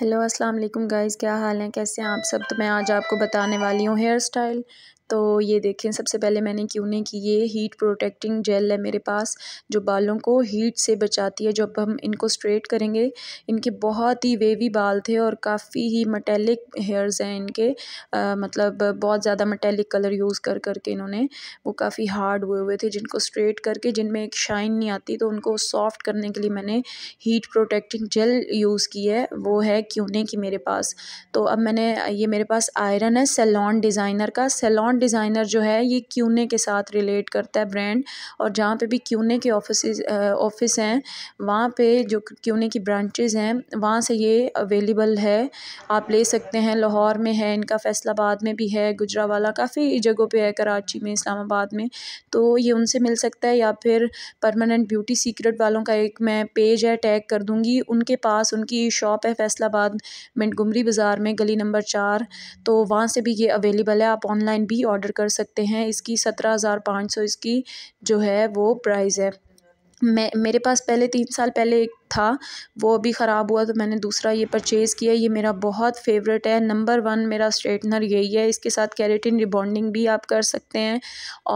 hello अस्सलाम वालेकुम guys क्या हाल है कैसे हैं आप सब तो मैं आज आपको बताने वाली हूँ हेयर स्टाइल तो ये देखें सबसे पहले मैंने क्यों नहीं की ये हीट प्रोटेक्टिंग जेल है मेरे पास जो बालों को हीट से बचाती है जब हम इनको स्ट्रेट करेंगे इनके बहुत ही वेवी बाल थे और काफ़ी ही मटेलिक हेयर्स हैं इनके आ, मतलब बहुत ज़्यादा मटेलिक कलर यूज़ कर करके इन्होंने वो काफ़ी हार्ड हुए हुए थे जिनको स्ट्रेट करके जिनमें एक शाइन नहीं आती तो उनको सॉफ्ट करने के लिए मैंने हीट प्रोटेक्टिंग जेल यूज़ की है वो है क्यूने की मेरे पास तो अब मैंने ये मेरे पास आयरन है सेलॉन डिज़ाइनर का सेलॉन फ़ॉन्ट डिज़ाइनर जो है ये क्यूने के साथ रिलेट करता है ब्रांड और जहाँ पे भी क्यूने के ऑफिस ऑफिस हैं वहाँ पे जो क्यूने की ब्रांचेज़ हैं वहाँ से ये अवेलेबल है आप ले सकते हैं लाहौर में है इनका फैसलाबाद में भी है गुजरावाला काफ़ी जगहों पर है कराची में इस्लामाबाद में तो ये उनसे मिल सकता है या फिर परमानेंट ब्यूटी सीक्रेट वालों का एक मैं पेज है टैग कर दूँगी उनके पास उनकी शॉप है फैसलाबाद मिंट गुमरी बाज़ार में गली नंबर चार तो वहाँ से भी ये अवेलेबल है आप ऑनलाइन भी की ऑर्डर कर सकते हैं इसकी सत्रह हज़ार पाँच सौ इसकी जो है वो प्राइज़ है मैं मेरे पास पहले तीन साल पहले एक था वो अभी ख़राब हुआ तो मैंने दूसरा ये परचेज़ किया ये मेरा बहुत फेवरेट है नंबर वन मेरा स्ट्रेटनर यही है इसके साथ कैरेटिन रिबॉन्डिंग भी आप कर सकते हैं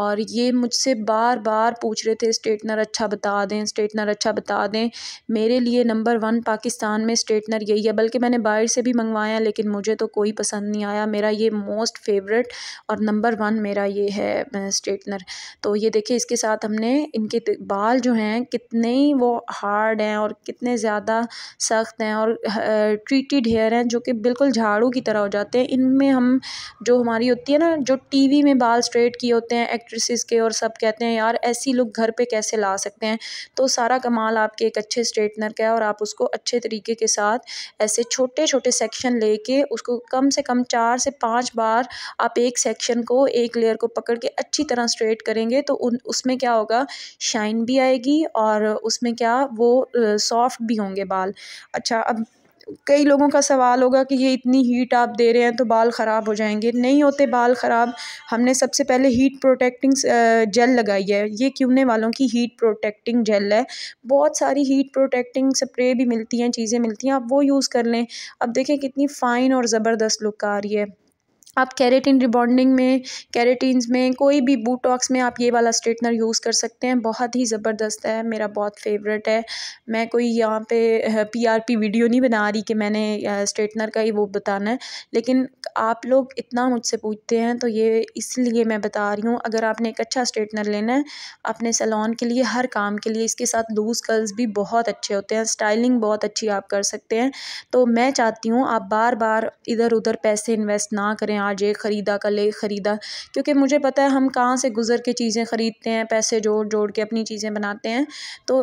और ये मुझसे बार बार पूछ रहे थे स्ट्रेटनर अच्छा बता दें स्ट्रेटनर अच्छा बता दें मेरे लिए नंबर वन पाकिस्तान में स्ट्रेटनर यही है बल्कि मैंने बाहर से भी मंगवाया लेकिन मुझे तो कोई पसंद नहीं आया मेरा ये मोस्ट फेवरेट और नंबर वन मेरा ये है स्ट्रेटनर तो ये देखिए इसके साथ हमने इनके बाल जो हैं कितने ही वो हार्ड हैं और कितने ज़्यादा सख्त हैं और ट्रीटेड हेयर हैं जो कि बिल्कुल झाड़ू की तरह हो जाते हैं इनमें हम जो हमारी होती है ना जो टी वी में बाल स्ट्रेट किए होते हैं एक्ट्रेसेस के और सब कहते हैं यार ऐसी लुक घर पे कैसे ला सकते हैं तो सारा कमाल आपके एक अच्छे स्ट्रेटनर का है और आप उसको अच्छे तरीके के साथ ऐसे छोटे छोटे सेक्शन कर उसको कम से कम चार से पाँच बार आप एक सेक्शन को एक लेयर को पकड़ के अच्छी तरह स्ट्रेट करेंगे तो उन उसमें क्या होगा शाइन भी आएगी और उसमें क्या वो सॉफ्ट भी होंगे बाल अच्छा अब कई लोगों का सवाल होगा कि ये इतनी हीट आप दे रहे हैं तो बाल ख़राब हो जाएंगे नहीं होते बाल ख़राब हमने सबसे पहले हीट प्रोटेक्टिंग जेल लगाई है ये क्यूने वालों की हीट प्रोटेक्टिंग जेल है बहुत सारी हीट प्रोटेक्टिंग स्प्रे भी मिलती हैं चीज़ें मिलती हैं आप वो यूज़ कर लें अब देखें कितनी फ़ाइन और ज़बरदस्त लुक आ रही है आप कैरेटिन रिबॉन्डिंग में कैरेटीन्स में कोई भी बूटॉक्स में आप ये वाला स्ट्रेटनर यूज़ कर सकते हैं बहुत ही ज़बरदस्त है मेरा बहुत फेवरेट है मैं कोई यहाँ पे पीआरपी वीडियो नहीं बना रही कि मैंने स्ट्रेटनर का ही वो बताना है लेकिन आप लोग इतना मुझसे पूछते हैं तो ये इसलिए मैं बता रही हूँ अगर आपने एक अच्छा स्ट्रेटनर लेना है अपने सलोन के लिए हर काम के लिए इसके साथ लूज़ कर्ल्स भी बहुत अच्छे होते हैं स्टाइलिंग बहुत अच्छी आप कर सकते हैं तो मैं चाहती हूँ आप बार बार इधर उधर पैसे इन्वेस्ट ना करें आज ये ख़रीदा कल ये ख़रीदा क्योंकि मुझे पता है हम कहाँ से गुज़र के चीज़ें ख़रीदते हैं पैसे जोड़ जोड़ के अपनी चीज़ें बनाते हैं तो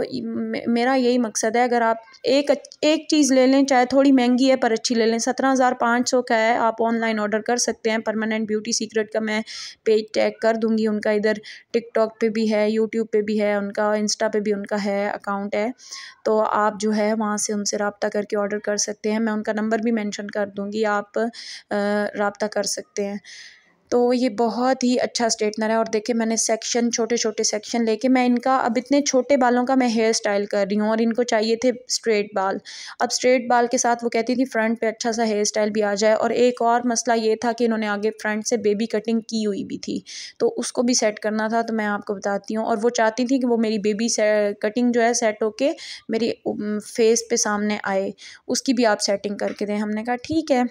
मेरा यही मकसद है अगर आप एक एक चीज़ ले लें चाहे थोड़ी महंगी है पर अच्छी ले लें सत्रह हज़ार सौ का है आप ऑनलाइन ऑर्डर कर सकते हैं परमानेंट ब्यूटी सीक्रेट का मैं पेज टैग कर दूँगी उनका इधर टिकटॉक पर भी है यूट्यूब पर भी है उनका इंस्टा पर भी उनका है अकाउंट है तो आप जो है वहाँ से उनसे रबता करके ऑर्डर कर सकते हैं मैं उनका नंबर भी मैंशन कर दूँगी आप रबता कर कर सकते हैं तो ये बहुत ही अच्छा स्ट्रेटनर है और देखिए मैंने सेक्शन छोटे छोटे सेक्शन लेके मैं इनका अब इतने छोटे बालों का मैं हेयर स्टाइल कर रही हूँ और इनको चाहिए थे स्ट्रेट बाल अब स्ट्रेट बाल के साथ वो कहती थी फ्रंट पे अच्छा सा हेयर स्टाइल भी आ जाए और एक और मसला ये था कि इन्होंने आगे फ्रंट से बेबी कटिंग की हुई भी थी तो उसको भी सेट करना था तो मैं आपको बताती हूँ और वो चाहती थी कि वो मेरी बेबी कटिंग जो है सेट होके मेरी फेस पे सामने आए उसकी भी आप सेटिंग करके दें हमने कहा ठीक है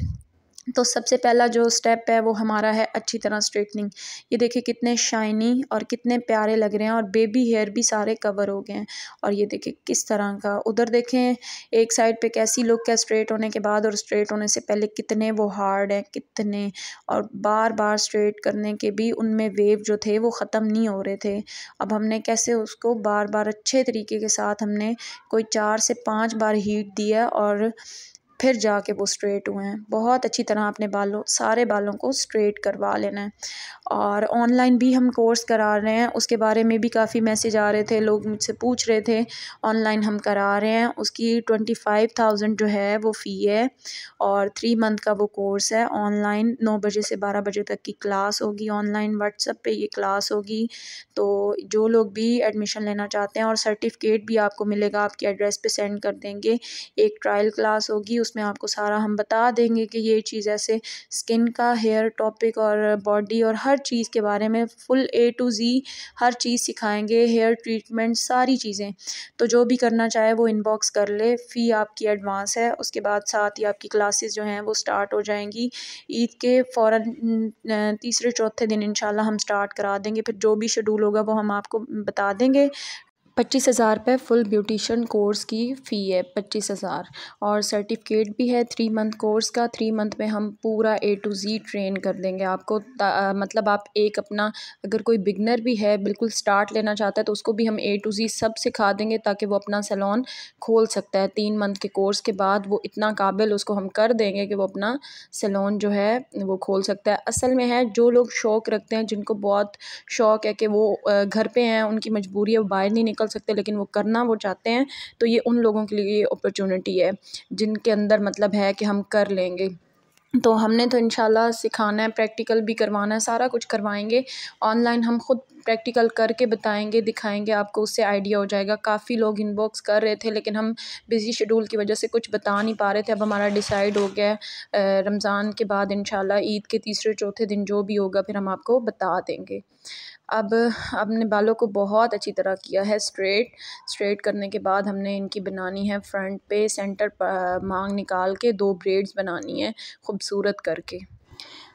तो सबसे पहला जो स्टेप है वो हमारा है अच्छी तरह स्ट्रेटनिंग ये देखिए कितने शाइनी और कितने प्यारे लग रहे हैं और बेबी हेयर भी सारे कवर हो गए हैं और ये देखिए किस तरह का उधर देखें एक साइड पे कैसी लुक है स्ट्रेट होने के बाद और स्ट्रेट होने से पहले कितने वो हार्ड हैं कितने और बार बार स्ट्रेट करने के भी उनमें वेव जो थे वो ख़त्म नहीं हो रहे थे अब हमने कैसे उसको बार बार अच्छे तरीके के साथ हमने कोई चार से पाँच बार हीट दिया और फिर जाके वो स्ट्रेट हुए हैं बहुत अच्छी तरह अपने बालों सारे बालों को स्ट्रेट करवा लेना है और ऑनलाइन भी हम कोर्स करा रहे हैं उसके बारे में भी काफ़ी मैसेज आ रहे थे लोग मुझसे पूछ रहे थे ऑनलाइन हम करा रहे हैं उसकी ट्वेंटी फाइव थाउजेंड जो है वो फ़ी है और थ्री मंथ का वो कोर्स है ऑनलाइन नौ बजे से बारह बजे तक की क्लास होगी ऑनलाइन व्हाट्सअप पर ये क्लास होगी तो जो लोग भी एडमिशन लेना चाहते हैं और सर्टिफिकेट भी आपको मिलेगा आपके एड्रेस पे सेंड कर देंगे एक ट्रायल क्लास होगी उसमें आपको सारा हम बता देंगे कि ये चीज़ ऐसे स्किन का हेयर टॉपिक और बॉडी और हर चीज़ के बारे में फुल ए टू ज़ी हर चीज़ सिखाएंगे हेयर ट्रीटमेंट सारी चीज़ें तो जो भी करना चाहे वो इनबॉक्स कर ले फ़ी आपकी एडवांस है उसके बाद साथ ही आपकी क्लासेस जो हैं वो स्टार्ट हो जाएंगी ईद के फ़ौर तीसरे चौथे दिन इनशाला हम स्टार्ट करा देंगे फिर जो भी शेड्यूल होगा वो हम आपको बता देंगे पच्चीस हज़ार रुपये फुल ब्यूटिशन कोर्स की फ़ी है पच्चीस हज़ार और सर्टिफिकेट भी है थ्री मंथ कोर्स का थ्री मंथ में हम पूरा ए टू ज़ी ट्रेन कर देंगे आपको मतलब आप एक अपना अगर कोई बिगनर भी है बिल्कुल स्टार्ट लेना चाहता है तो उसको भी हम ए टू ज़ी सब सिखा देंगे ताकि वो अपना सैलॉन खोल सकता है तीन मंथ के कोर्स के बाद वो इतना काबिल उसको हम कर देंगे कि वो अपना सैलोन जो है वो खोल सकता है असल में है जो लोग शौक़ रखते हैं जिनको बहुत शौक़ है कि वो घर पर हैं उनकी मजबूरी है वो बाहर नहीं निकल कर सकते हैं लेकिन वो करना वो चाहते हैं तो ये उन लोगों के लिए अपॉर्चुनिटी है जिनके अंदर मतलब है कि हम कर लेंगे तो हमने तो इनशाला सिखाना है प्रैक्टिकल भी करवाना है सारा कुछ करवाएंगे ऑनलाइन हम खुद प्रैक्टिकल करके बताएंगे दिखाएंगे आपको उससे आइडिया हो जाएगा काफ़ी लोग इनबॉक्स कर रहे थे लेकिन हम बिज़ी शेड्यूल की वजह से कुछ बता नहीं पा रहे थे अब हमारा डिसाइड हो गया रमज़ान के बाद इनशाला ईद के तीसरे चौथे दिन जो भी होगा फिर हम आपको बता देंगे अब अपने बालों को बहुत अच्छी तरह किया है स्ट्रेट स्ट्रेट करने के बाद हमने इनकी बनानी है फ्रंट पे सेंटर पर मांग निकाल के दो ब्रेड्स बनानी है खूबसूरत करके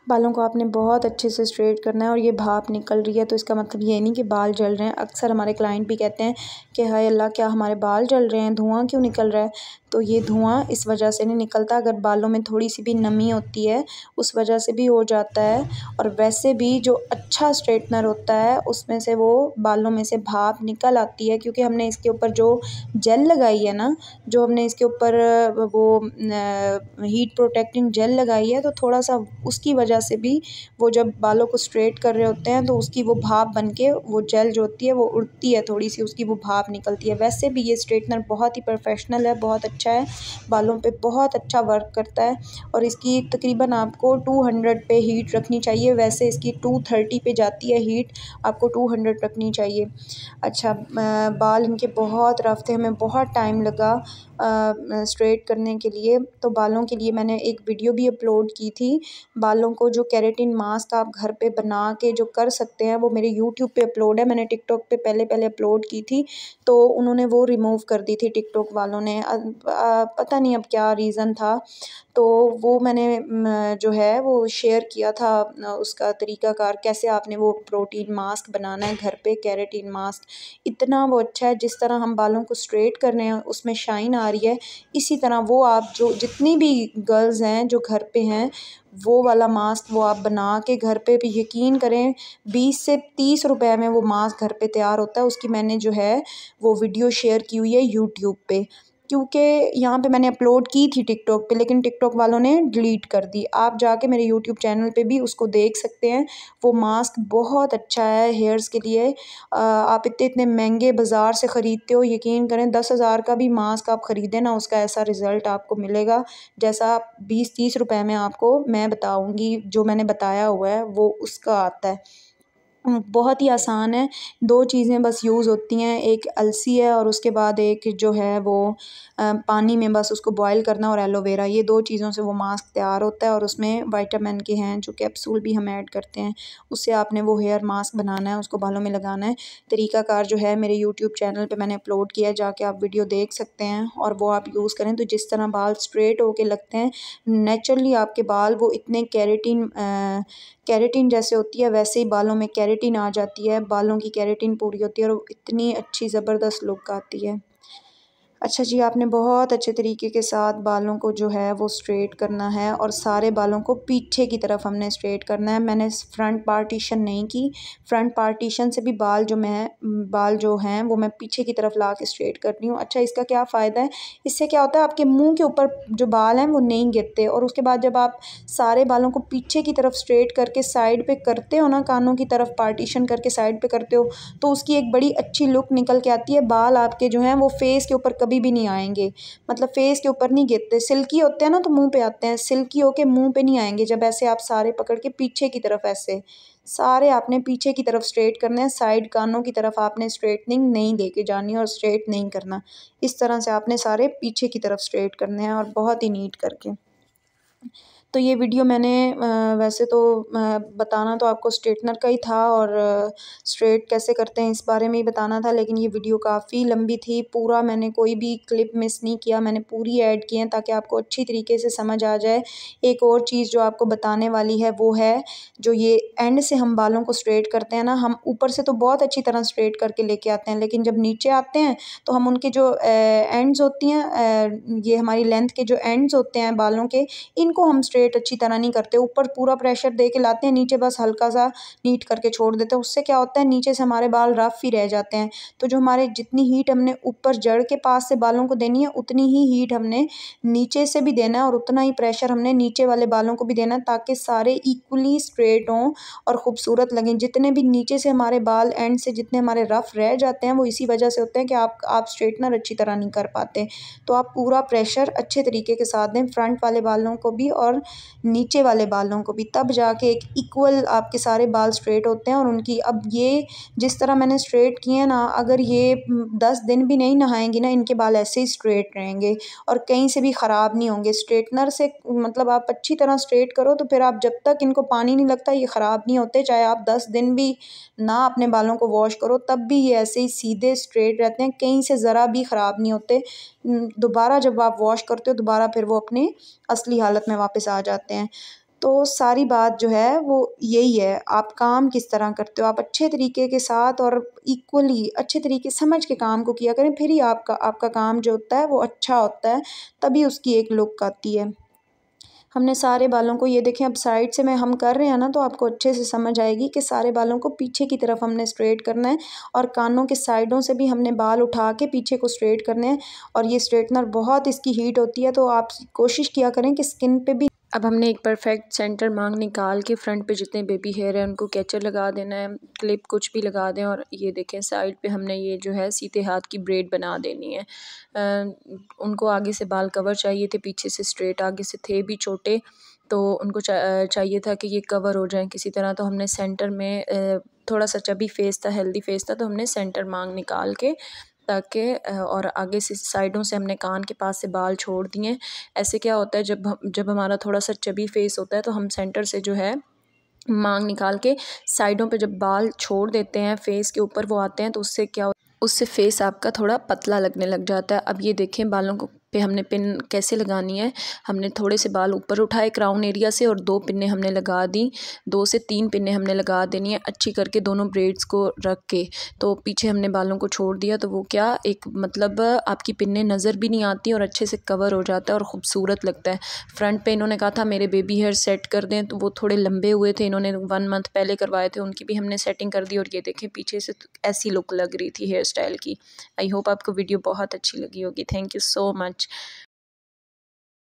बालों को आपने बहुत अच्छे से स्ट्रेट करना है और ये भाप निकल रही है तो इसका मतलब ये नहीं कि बाल जल रहे हैं अक्सर हमारे क्लाइंट भी कहते हैं कि हाय अल्लाह क्या हमारे बाल जल रहे हैं धुआं क्यों निकल रहा है तो ये धुआँ इस वजह से नहीं निकलता अगर बालों में थोड़ी सी भी नमी होती है उस वजह से भी हो जाता है और वैसे भी जो अच्छा स्ट्रेटनर होता है उसमें से वो बालों में से भाप निकल आती है क्योंकि हमने इसके ऊपर जो जेल लगाई है ना जो हमने इसके ऊपर वो हीट प्रोटेक्टिंग जेल लगाई है तो थोड़ा सा उसकी वजह से भी वो जब बालों को स्ट्रेट कर रहे होते हैं तो उसकी वो भाप बन के वो जेल जो होती है वो उड़ती है थोड़ी सी उसकी वो भाप निकलती है वैसे भी ये स्ट्रेटनर बहुत ही प्रोफेशनल है बहुत अच्छा है बालों पे बहुत अच्छा वर्क करता है और इसकी तकरीबन आपको टू हंड्रेड पे हीट रखनी चाहिए वैसे इसकी टू थर्टी पे जाती है हीट आपको टू हंड्रेड रखनी चाहिए अच्छा बाल इनके बहुत रफ़ थे हमें बहुत टाइम लगा स्ट्रेट करने के लिए तो बालों के लिए मैंने एक वीडियो भी अपलोड की थी बालों को जो कैरेटिन मास्क आप घर पे बना के जो कर सकते हैं वो मेरे यूट्यूब पे अपलोड है मैंने टिकटॉक पे पहले पहले अपलोड की थी तो उन्होंने वो रिमूव कर दी थी टिकटॉक वालों ने पता नहीं अब क्या रीज़न था तो वो मैंने जो है वो शेयर किया था उसका तरीकाकार कैसे आपने वो प्रोटीन मास्क बनाना है घर पे कैरेटीन मास्क इतना वो अच्छा है जिस तरह हम बालों को स्ट्रेट कर रहे हैं उसमें शाइन आ रही है इसी तरह वो आप जो जितनी भी गर्ल्स हैं जो घर पे हैं वो वाला मास्क वो आप बना के घर पे भी यकीन करें बीस से तीस रुपए में वो मास्क घर पे तैयार होता है उसकी मैंने जो है वो वीडियो शेयर की हुई है यूट्यूब पर क्योंकि यहाँ पे मैंने अपलोड की थी टिकटॉक पे लेकिन टिकटॉक वालों ने डिलीट कर दी आप जाके मेरे यूट्यूब चैनल पे भी उसको देख सकते हैं वो मास्क बहुत अच्छा है हेयर्स के लिए आप इतने इतने महंगे बाज़ार से ख़रीदते हो यकीन करें दस हज़ार का भी मास्क आप ख़रीदें ना उसका ऐसा रिज़ल्ट आपको मिलेगा जैसा बीस तीस रुपये में आपको मैं बताऊँगी जो मैंने बताया हुआ है वो उसका आता है बहुत ही आसान है दो चीज़ें बस यूज़ होती हैं एक अलसी है और उसके बाद एक जो है वो पानी में बस उसको बॉयल करना और एलोवेरा ये दो चीज़ों से वो मास्क तैयार होता है और उसमें वाइटामिन के हैं जो कैप्सूल भी हम ऐड करते हैं उससे आपने वो हेयर मास्क बनाना है उसको बालों में लगाना है तरीकाकार जो है मेरे यूट्यूब चैनल पर मैंने अपलोड किया जाके आप वीडियो देख सकते हैं और वो आप यूज़ करें तो जिस तरह बाल स्ट्रेट होके लगते हैं नेचुरली आपके बाल वो इतने कैरेटीन कैरेटीन जैसे होती है वैसे ही बालों में कैरेटिन आ जाती है बालों की कैरेटिन पूरी होती है और इतनी अच्छी ज़बरदस्त लुक आती है अच्छा जी आपने बहुत अच्छे तरीके के साथ बालों को जो है वो स्ट्रेट करना है और सारे बालों को पीछे की तरफ हमने स्ट्रेट करना है मैंने फ्रंट पार्टीशन नहीं की फ्रंट पार्टीशन से भी बाल जो मैं बाल जो हैं वो मैं पीछे की तरफ ला के स्ट्रेट कर रही हूँ अच्छा इसका क्या फ़ायदा है इससे क्या होता है आपके मुँह के ऊपर जो बाल हैं वो नहीं गिरते और उसके बाद जब आप सारे बालों को पीछे की तरफ स्ट्रेट करके साइड पर करते हो ना कानों की तरफ पार्टीशन करके साइड पर करते हो तो उसकी एक बड़ी अच्छी लुक निकल के आती है बाल आपके जो हैं वो फेस के ऊपर कभी भी नहीं आएंगे मतलब फेस के ऊपर नहीं गिरते सिल्की होते हैं ना तो मुंह पे आते हैं सिल्की होके मुंह पे नहीं आएंगे जब ऐसे आप सारे पकड़ के पीछे की तरफ ऐसे सारे आपने पीछे की तरफ स्ट्रेट करने हैं साइड कानों की तरफ आपने स्ट्रेटनिंग नहीं के जानी और स्ट्रेट नहीं करना इस तरह से आपने सारे पीछे की तरफ स्ट्रेट करने हैं और बहुत ही नीट करके तो ये वीडियो मैंने वैसे तो बताना तो आपको स्ट्रेटनर का ही था और स्ट्रेट कैसे करते हैं इस बारे में ही बताना था लेकिन ये वीडियो काफ़ी लंबी थी पूरा मैंने कोई भी क्लिप मिस नहीं किया मैंने पूरी ऐड की है ताकि आपको अच्छी तरीके से समझ आ जाए एक और चीज़ जो आपको बताने वाली है वो है जो ये एंड से हम बालों को स्ट्रेट करते हैं ना हम ऊपर से तो बहुत अच्छी तरह स्ट्रेट करके लेके आते हैं लेकिन जब नीचे आते हैं तो हम उनके जो एंड्स होती हैं ये हमारी लेंथ के जो एंड्स होते हैं बालों के इनको हम स्ट्रेट स्ट्रेट अच्छी तरह नहीं करते ऊपर पूरा प्रेशर दे के लाते हैं नीचे बस हल्का सा नीट करके छोड़ देते हैं उससे क्या होता है नीचे से हमारे बाल रफ़ ही रह जाते हैं तो जो हमारे जितनी हीट हमने ऊपर जड़ के पास से बालों को देनी है उतनी ही हीट हमने नीचे से भी देना है और उतना ही प्रेशर हमने नीचे वाले बालों को भी देना है ताकि सारे इक्वली स्ट्रेट हों और ख़ूबसूरत लगें जितने भी नीचे से हमारे बाल एंड से जितने हमारे रफ़ रह जाते हैं वो इसी वजह से होते हैं कि आप आप स्ट्रेटनर अच्छी तरह नहीं कर पाते तो आप पूरा प्रेशर अच्छे तरीके के साथ दें फ्रंट वाले बालों को भी और नीचे वाले बालों को भी तब जाके एक इक्वल आपके सारे बाल स्ट्रेट होते हैं और उनकी अब ये जिस तरह मैंने स्ट्रेट किए हैं ना अगर ये हम्म, दस दिन भी नहीं नहाएंगी ना इनके बाल ऐसे ही स्ट्रेट रहेंगे और कहीं से भी ख़राब नहीं होंगे स्ट्रेटनर से मतलब आप अच्छी तरह स्ट्रेट करो तो फिर आप जब तक इनको पानी नहीं लगता ये ख़राब नहीं होते चाहे आप दस दिन भी ना अपने बालों को वॉश करो तब भी ये ऐसे ही सीधे स्ट्रेट रहते हैं कहीं से ज़रा भी ख़राब नहीं होते हम्म, दोबारा जब आप वॉश करते हो दोबारा फिर वो अपनी असली हालत में वापस आ आ जाते हैं तो सारी बात जो है वो यही है आप काम किस तरह करते हो आप अच्छे तरीके के साथ और इक्वली अच्छे तरीके समझ के काम को किया करें फिर ही आपका आपका काम जो होता है वो अच्छा होता है तभी उसकी एक लुक आती है हमने सारे बालों को ये देखें अब साइड से मैं हम कर रहे हैं ना तो आपको अच्छे से समझ आएगी कि सारे बालों को पीछे की तरफ हमने स्ट्रेट करना है और कानों के साइडों से भी हमने बाल उठा के पीछे को स्ट्रेट करने हैं और ये स्ट्रेटनर बहुत इसकी हीट होती है तो आप कोशिश किया करें कि स्किन पे भी अब हमने एक परफेक्ट सेंटर मांग निकाल के फ्रंट पे जितने बेबी हेयर है उनको कैचर लगा देना है क्लिप कुछ भी लगा दें और ये देखें साइड पे हमने ये जो है सीधे हाथ की ब्रेड बना देनी है आ, उनको आगे से बाल कवर चाहिए थे पीछे से स्ट्रेट आगे से थे भी छोटे तो उनको चा, चाहिए था कि ये कवर हो जाए किसी तरह तो हमने सेंटर में थोड़ा सा चबी फेस था हेल्दी फेस था तो हमने सेंटर मांग निकाल के ताकि और आगे से साइडों से हमने कान के पास से बाल छोड़ दिए ऐसे क्या होता है जब हम जब हमारा थोड़ा सा चबी फेस होता है तो हम सेंटर से जो है मांग निकाल के साइडों पे जब बाल छोड़ देते हैं फेस के ऊपर वो आते हैं तो उससे क्या उससे फेस आपका थोड़ा पतला लगने लग जाता है अब ये देखें बालों को पे हमने पिन कैसे लगानी है हमने थोड़े से बाल ऊपर उठाए क्राउन एरिया से और दो पिने हमने लगा दी दो से तीन पिने हमने लगा देनी है अच्छी करके दोनों ब्रेड्स को रख के तो पीछे हमने बालों को छोड़ दिया तो वो क्या एक मतलब आपकी पिने नज़र भी नहीं आती और अच्छे से कवर हो जाता है और ख़ूबसूरत लगता है फ्रंट पर इन्होंने कहा था मेरे बेबी हेयर सेट कर दें तो वो थोड़े लंबे हुए थे इन्होंने वन मंथ पहले करवाए थे उनकी भी हमने सेटिंग कर दी और ये देखें पीछे से ऐसी लुक लग रही थी हेयर स्टाइल की आई होप आपको वीडियो बहुत अच्छी लगी होगी thank you so much much